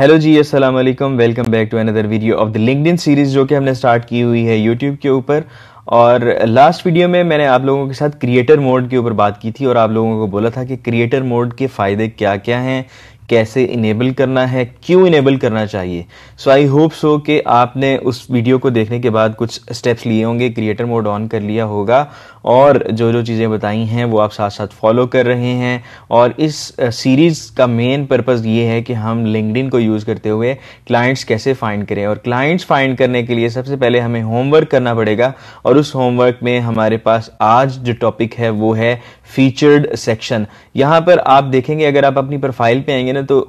Hello जी अस्सलाम वालेकुम welcome back to another video of the in series जो कि हमने स्टार्ट की हुई है यूट्यूब के ऊपर और लास्ट वीडियो में मैंने आप लोगों के साथ क्रिएटर मोड के ऊपर बात की थी और आप लोगों को बोला था कि क्रिएटर मोड के फ़ायदे क्या क्या हैं कैसे इनेबल करना है क्यों इनेबल करना चाहिए सो आई होप सो कि आपने उस वीडियो को देखने के बाद कुछ स्टेप्स लिए होंगे क्रिएटर मोड ऑन कर लिया होगा और जो जो चीज़ें बताई हैं वो आप साथ साथ फॉलो कर रहे हैं और इस सीरीज़ का मेन पर्पज़ ये है कि हम लिंकड को यूज़ करते हुए क्लाइंट्स कैसे फाइंड करें और क्लाइंट्स फाइंड करने के लिए सबसे पहले हमें होमवर्क करना पड़ेगा और उस होमवर्क में हमारे पास आज जो टॉपिक है वो है फीचर्ड सेक्शन यहाँ पर आप देखेंगे अगर आप अपनी प्रोफाइल पे आएंगे ना तो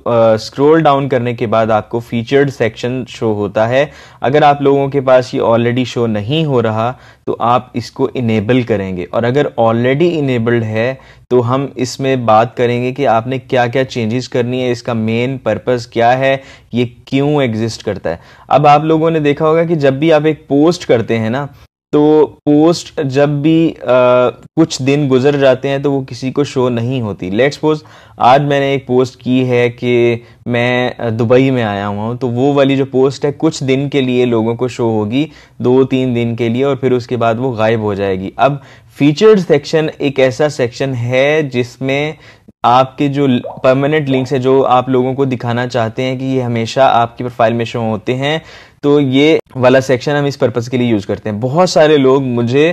स्क्रोल डाउन करने के बाद आपको फीचर्ड सेक्शन शो होता है अगर आप लोगों के पास ये ऑलरेडी शो नहीं हो रहा तो आप इसको इनेबल करेंगे और अगर ऑलरेडी इनेबल्ड है तो हम इसमें बात करेंगे कि आपने क्या क्या चेंजेस करनी है इसका मेन पर्पस क्या है ये क्यों एग्जिस्ट करता है अब आप लोगों ने देखा होगा कि जब भी आप एक पोस्ट करते हैं ना तो पोस्ट जब भी आ, कुछ दिन गुजर जाते हैं तो वो किसी को शो नहीं होती लेट सपोज आज मैंने एक पोस्ट की है कि मैं दुबई में आया हुआ हूँ तो वो वाली जो पोस्ट है कुछ दिन के लिए लोगों को शो होगी दो तीन दिन के लिए और फिर उसके बाद वो गायब हो जाएगी अब फीचर्ड सेक्शन एक ऐसा सेक्शन है जिसमें आपके जो परमानेंट लिंक्स है जो आप लोगों को दिखाना चाहते हैं कि ये हमेशा आपकी प्रोफाइल में शो होते हैं तो ये वाला सेक्शन हम इस पर्पज़ के लिए यूज़ करते हैं बहुत सारे लोग मुझे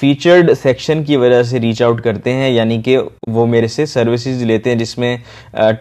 फीचर्ड सेक्शन की वजह से रीच आउट करते हैं यानी कि वो मेरे से सर्विसेज लेते हैं जिसमें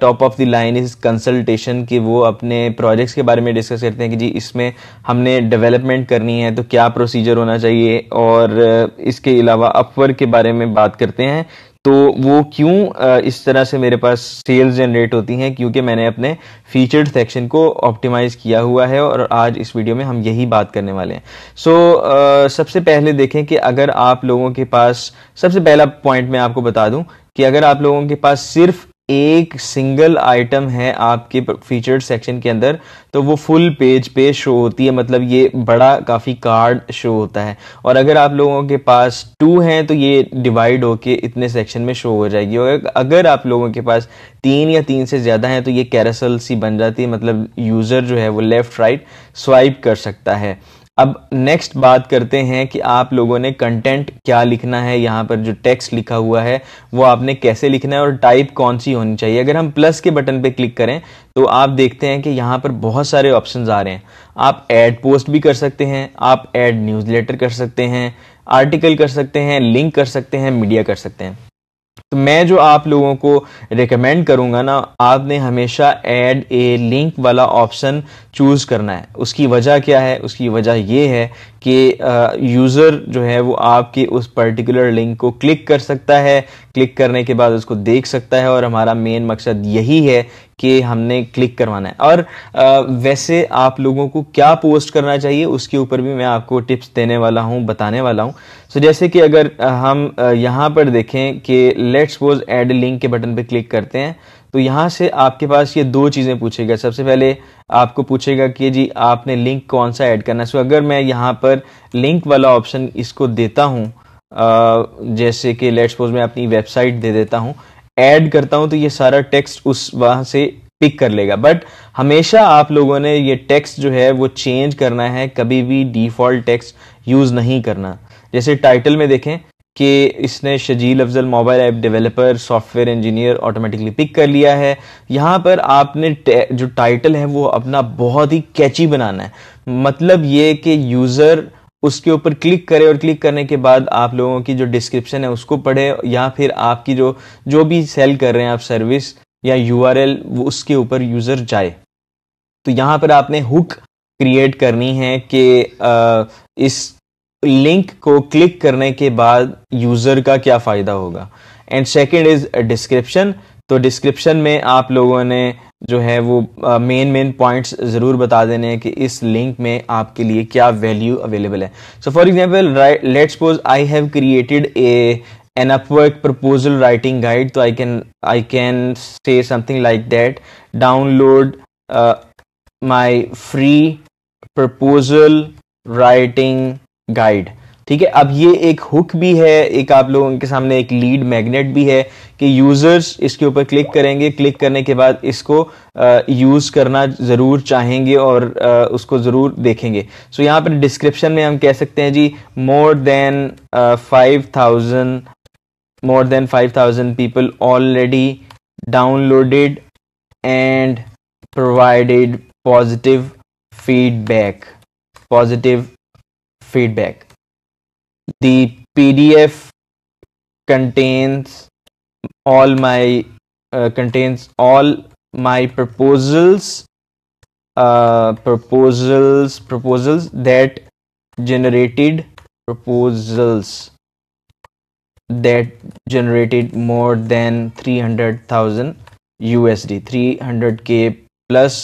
top of the line is consultation कि वो अपने प्रोजेक्ट्स के बारे में डिस्कस करते हैं कि जी इसमें हमने डेवलपमेंट करनी है तो क्या प्रोसीजर होना चाहिए और इसके अलावा अपवर्क के बारे में बात करते हैं तो वो क्यों इस तरह से मेरे पास सेल्स जनरेट होती हैं क्योंकि मैंने अपने फीचर्ड सेक्शन को ऑप्टिमाइज़ किया हुआ है और आज इस वीडियो में हम यही बात करने वाले हैं सो so, सबसे पहले देखें कि अगर आप लोगों के पास सबसे पहला पॉइंट मैं आपको बता दूं कि अगर आप लोगों के पास सिर्फ एक सिंगल आइटम है आपके फीचर्ड सेक्शन के अंदर तो वो फुल पेज पे शो होती है मतलब ये बड़ा काफ़ी कार्ड शो होता है और अगर आप लोगों के पास टू हैं तो ये डिवाइड होके इतने सेक्शन में शो हो जाएगी और अगर आप लोगों के पास तीन या तीन से ज़्यादा हैं तो ये कैरसल सी बन जाती है मतलब यूज़र जो है वो लेफ़्ट राइट स्वाइप कर सकता है अब नेक्स्ट बात करते हैं कि आप लोगों ने कंटेंट क्या लिखना है यहाँ पर जो टेक्स्ट लिखा हुआ है वो आपने कैसे लिखना है और टाइप कौन सी होनी चाहिए अगर हम प्लस के बटन पे क्लिक करें तो आप देखते हैं कि यहाँ पर बहुत सारे ऑप्शंस आ रहे हैं आप ऐड पोस्ट भी कर सकते हैं आप ऐड न्यूज़लेटर कर सकते हैं आर्टिकल कर सकते हैं लिंक कर सकते हैं मीडिया कर सकते हैं तो मैं जो आप लोगों को रिकमेंड करूंगा ना आपने हमेशा ऐड ए लिंक वाला ऑप्शन चूज़ करना है उसकी वजह क्या है उसकी वजह यह है कि यूज़र जो है वो आपके उस पर्टिकुलर लिंक को क्लिक कर सकता है क्लिक करने के बाद उसको देख सकता है और हमारा मेन मकसद यही है कि हमने क्लिक करवाना है और आ, वैसे आप लोगों को क्या पोस्ट करना चाहिए उसके ऊपर भी मैं आपको टिप्स देने वाला हूँ बताने वाला हूँ सो so, जैसे कि अगर हम यहाँ पर देखें कि लेट्स सपोज एड लिंक के बटन पर क्लिक करते हैं तो यहाँ से आपके पास ये दो चीज़ें पूछेगा सबसे पहले आपको पूछेगा कि जी आपने लिंक कौन सा ऐड करना है सो अगर मैं यहाँ पर लिंक वाला ऑप्शन इसको देता हूँ जैसे कि लेट्स सपोज मैं अपनी वेबसाइट दे देता हूँ ऐड करता हूँ तो ये सारा टेक्स्ट उस वहाँ से पिक कर लेगा बट हमेशा आप लोगों ने ये टेक्स्ट जो है वो चेंज करना है कभी भी डिफ़ॉल्ट टेक्स्ट यूज़ नहीं करना जैसे टाइटल में देखें कि इसने Shajeel Afzal mobile app developer software engineer automatically pick कर लिया है यहाँ पर आपने जो टाइटल है वो अपना बहुत ही कैची बनाना है मतलब ये कि यूज़र उसके ऊपर क्लिक करें और क्लिक करने के बाद आप लोगों की जो डिस्क्रिप्शन है उसको पढ़े या फिर आपकी जो जो भी सेल कर रहे हैं आप सर्विस या यू वो उसके ऊपर यूज़र जाए तो यहाँ पर आपने हुक क्रिएट करनी है कि इस लिंक को क्लिक करने के बाद यूजर का क्या फायदा होगा एंड सेकेंड इज डिस्क्रिप्शन तो डिस्क्रिप्शन में आप लोगों ने जो है वो मेन मेन पॉइंट्स ज़रूर बता देने हैं कि इस लिंक में आपके लिए क्या वैल्यू अवेलेबल है so for example let's suppose I have created a an Upwork proposal writing guide तो I can I can say something like that download my free proposal writing guide ठीक है अब ये एक हुक भी है एक आप लोगों के सामने एक लीड मैग्नेट भी है कि यूजर्स इसके ऊपर क्लिक करेंगे क्लिक करने के बाद इसको यूज करना जरूर चाहेंगे और आ, उसको जरूर देखेंगे सो so, यहाँ पर डिस्क्रिप्शन में हम कह सकते हैं जी more than five thousand more than five thousand people already downloaded and provided positive feedback positive feedback. The PDF contains all my uh, contains all my proposals uh, proposals proposals that generated proposals that generated more than 300,000 USD 300k plus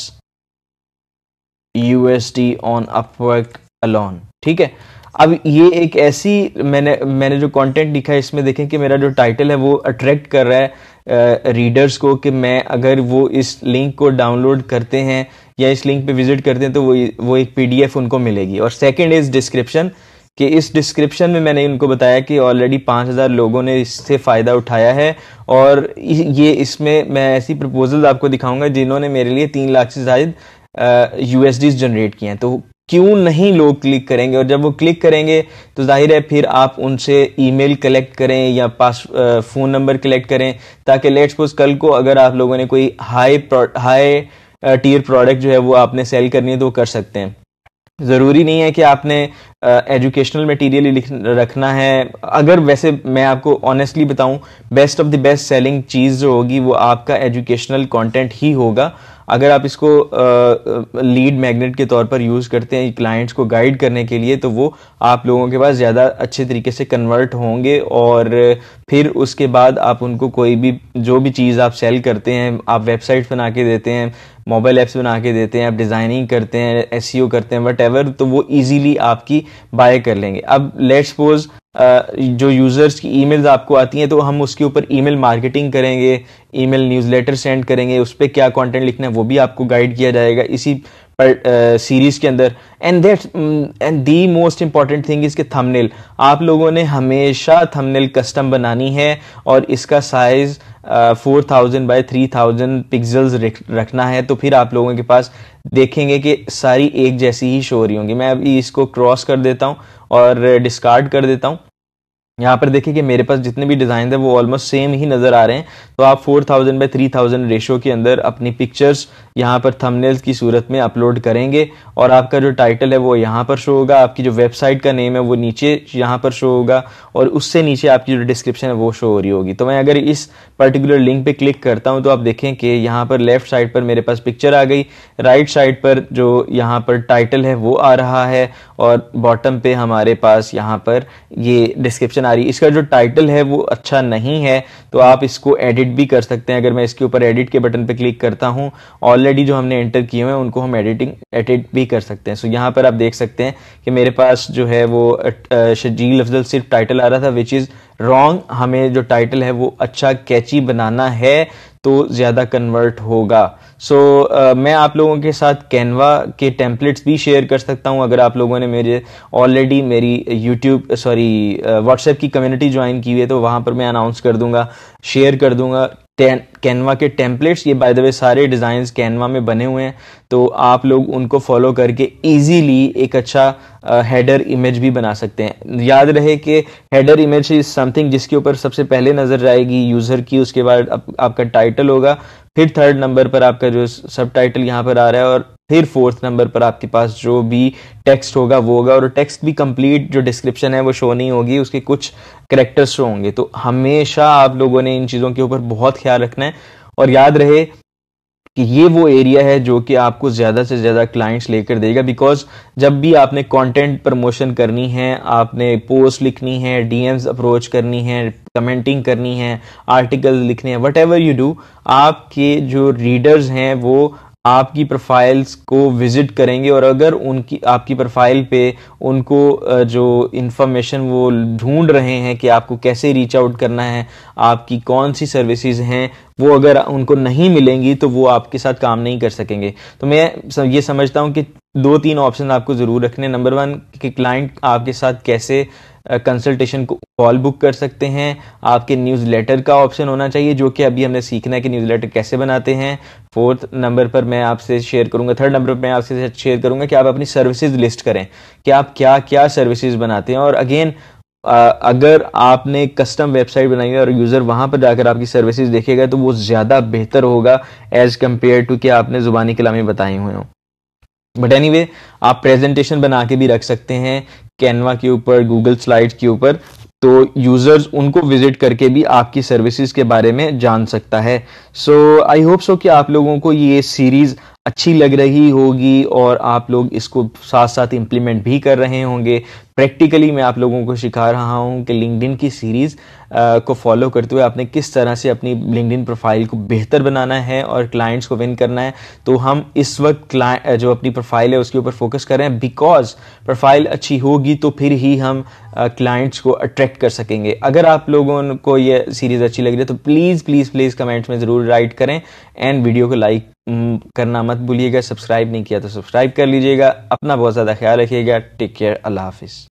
USD on Upwork alone ठीक है अब ये एक ऐसी मैंने मैंने जो content लिखा है इसमें देखें कि मेरा जो टाइटल है वो अट्रैक्ट कर रहा है रीडर्स को कि मैं अगर वो इस लिंक को डाउनलोड करते हैं या इस लिंक पे विजिट करते हैं तो वो वो एक पीडीएफ उनको मिलेगी और सेकंड इज डिस्क्रिप्शन कि इस डिस्क्रिप्शन में मैंने उनको बताया कि ऑलरेडी पाँच हज़ार लोगों ने इससे फ़ायदा उठाया है और ये इसमें मैं ऐसी प्रपोजल्स आपको दिखाऊंगा जिन्होंने मेरे लिए तीन लाख से जायद यू जनरेट किए हैं तो क्यों नहीं लोग क्लिक करेंगे और जब वो क्लिक करेंगे तो जाहिर है फिर आप उनसे ईमेल कलेक्ट करें या पास फ़ोन नंबर कलेक्ट करें ताकि लेट्स सपोज कल को अगर आप लोगों ने कोई हाई हाई टीयर प्रोडक्ट जो है वो आपने सेल करनी है तो वो कर सकते हैं ज़रूरी नहीं है कि आपने एजुकेशनल मटेरियल रखना है अगर वैसे मैं आपको ऑनेस्टली बताऊं best of the best selling चीज़ जो होगी वो आपका एजुकेशनल कंटेंट ही होगा अगर आप इसको लीड मैग्नेट के तौर पर यूज़ करते हैं क्लाइंट्स को गाइड करने के लिए तो वो आप लोगों के पास ज़्यादा अच्छे तरीके से कन्वर्ट होंगे और फिर उसके बाद आप उनको कोई भी जो भी चीज़ आप सेल करते हैं आप वेबसाइट बना के देते हैं मोबाइल ऐप्स बना के देते हैं आप डिज़ाइनिंग करते हैं एस e करते हैं वट तो वो ईजीली आपकी बाय कर लेंगे अब लेट्स सपोज जो यूज़र्स की ईमेल्स आपको आती हैं तो हम उसके ऊपर ईमेल मार्केटिंग करेंगे ईमेल न्यूज़लेटर सेंड करेंगे उस पर क्या कंटेंट लिखना है वो भी आपको गाइड किया जाएगा इसी पर सीरीज़ के अंदर and that and the most important thing इसके थंबनेल आप लोगों ने हमेशा थंबनेल कस्टम बनानी है और इसका size four thousand by three thousand pixels रखना है तो फिर आप लोगों के पास देखेंगे कि सारी एक जैसी ही शो हो रही होंगी मैं अभी इसको क्रॉस कर देता हूँ और डिस्कार्ड कर देता हूँ यहाँ पर देखिए कि मेरे पास जितने भी डिज़ाइन है वो ऑलमोस्ट सेम ही नज़र आ रहे हैं तो आप 4000 थाउजेंड बाई थ्री रेशियो के अंदर अपनी पिक्चर्स यहाँ पर थंबनेल्स की सूरत में अपलोड करेंगे और आपका जो टाइटल है वो यहाँ पर शो होगा आपकी जो वेबसाइट का नेम है वो नीचे यहाँ पर शो होगा और उससे नीचे आपकी जो डिस्क्रिप्शन है वो शो हो रही होगी तो मैं अगर इस पर्टिकुलर लिंक पे क्लिक करता हूँ तो आप देखें कि यहाँ पर लेफ्ट साइड पर मेरे पास पिक्चर आ गई राइट साइड पर जो यहाँ पर टाइटल है वो आ रहा है और बॉटम पे हमारे पास यहाँ पर ये डिस्क्रिप्शन आ रही है इसका जो टाइटल है वो अच्छा नहीं है तो आप इसको एडिट भी कर सकते हैं अगर मैं इसके ऊपर एडिट के बटन पर क्लिक करता हूँ ऑलरेडी जो हमने एंटर किए हुए हैं उनको हम एडिटिंग एडिट भी कर सकते हैं सो यहाँ पर आप देख सकते हैं कि मेरे पास जो है वो शजील अफजल सिर्फ टाइटल आ रहा था विच इज़ रॉन्ग हमें जो टाइटल है वो अच्छा कैची बनाना है तो ज़्यादा कन्वर्ट होगा सो so, uh, मैं आप लोगों के साथ कैनवा के टेम्पलेट्स भी शेयर कर सकता हूँ अगर आप लोगों ने मेरे ऑलरेडी मेरी यूट्यूब सॉरी व्हाट्सएप की कम्युनिटी ज्वाइन की हुई है तो वहाँ पर मैं अनाउंस कर दूँगा शेयर कर दूँगा कैनवा के टेम्पलेट्स ये बाय द वे सारे डिज़ाइन कैनवा में बने हुए हैं तो आप लोग उनको फॉलो करके इजीली एक अच्छा हेडर uh, इमेज भी बना सकते हैं याद रहे कि हेडर इमेज इज समथिंग जिसके ऊपर सबसे पहले नज़र जाएगी यूज़र की उसके बाद आप, आपका टाइटल होगा फिर थर्ड नंबर पर आपका जो सब टाइटल यहाँ पर आ रहा है और फिर फोर्थ नंबर पर आपके पास जो भी टेक्स्ट होगा वो होगा और टेक्स्ट भी कंप्लीट जो डिस्क्रिप्शन है वो शो नहीं होगी उसके कुछ करेक्टर्स शो होंगे तो हमेशा आप लोगों ने इन चीज़ों के ऊपर बहुत ख्याल रखना है और याद रहे कि ये वो एरिया है जो कि आपको ज़्यादा से ज़्यादा क्लाइंट्स लेकर देगा बिकॉज जब भी आपने कंटेंट प्रमोशन करनी है आपने पोस्ट लिखनी है डीएम्स अप्रोच करनी है कमेंटिंग करनी है आर्टिकल लिखने हैं वट एवर यू डू आपके जो रीडर्स हैं वो आपकी प्रोफाइल्स को विजिट करेंगे और अगर उनकी आपकी प्रोफाइल पे उनको जो इन्फॉर्मेशन वो ढूंढ रहे हैं कि आपको कैसे रीच आउट करना है आपकी कौन सी सर्विसेज हैं वो अगर उनको नहीं मिलेंगी तो वो आपके साथ काम नहीं कर सकेंगे तो मैं ये समझता हूँ कि दो तीन ऑप्शन आपको ज़रूर रखने नंबर वन कि क्लाइंट आपके साथ कैसे कंसल्टेशन कॉल बुक कर सकते हैं आपके न्यूज़लेटर का ऑप्शन होना चाहिए जो कि अभी हमने सीखना है कि न्यूज़लेटर कैसे बनाते हैं फोर्थ नंबर पर मैं आपसे शेयर करूंगा थर्ड नंबर पर मैं आपसे शेयर करूंगा कि आप अपनी सर्विसेज लिस्ट करें कि आप क्या क्या सर्विसेज बनाते हैं और अगेन अगर आपने कस्टम वेबसाइट बनाई है और यूज़र वहां पर जाकर आपकी सर्विसेज देखेगा तो वो ज़्यादा बेहतर होगा एज़ कम्पेयर टू कि आपने ज़ुबानी कलामी बताई हुई हूँ बट एनी anyway, आप प्रेजेंटेशन बना के भी रख सकते हैं कैनवा के ऊपर गूगल स्लाइड के ऊपर तो यूजर्स उनको विजिट करके भी आपकी सर्विसेज के बारे में जान सकता है सो आई होप सो कि आप लोगों को ये सीरीज अच्छी लग रही होगी और आप लोग इसको साथ साथ इम्प्लीमेंट भी कर रहे होंगे प्रैक्टिकली मैं आप लोगों को सिखा रहा हूँ कि लिंकडिन की सीरीज़ को फॉलो करते हुए आपने किस तरह से अपनी लिंकडिन प्रोफाइल को बेहतर बनाना है और क्लाइंट्स को विन करना है तो हम इस वक्त जो अपनी प्रोफाइल है उसके ऊपर फोकस कर रहे हैं बिकॉज प्रोफाइल अच्छी होगी तो फिर ही हम क्लाइंट्स को अट्रैक्ट कर सकेंगे अगर आप लोगों को यह सीरीज़ अच्छी लग रही है तो प्लीज़ प्लीज़ प्लीज़ कमेंट्स में ज़रूर राइट करें एंड वीडियो को लाइक करना मत भूलिएगा सब्सक्राइब नहीं किया तो सब्सक्राइब कर लीजिएगा अपना बहुत ज़्यादा ख्याल रखिएगा टेक केयर अल्लाह हाफिज़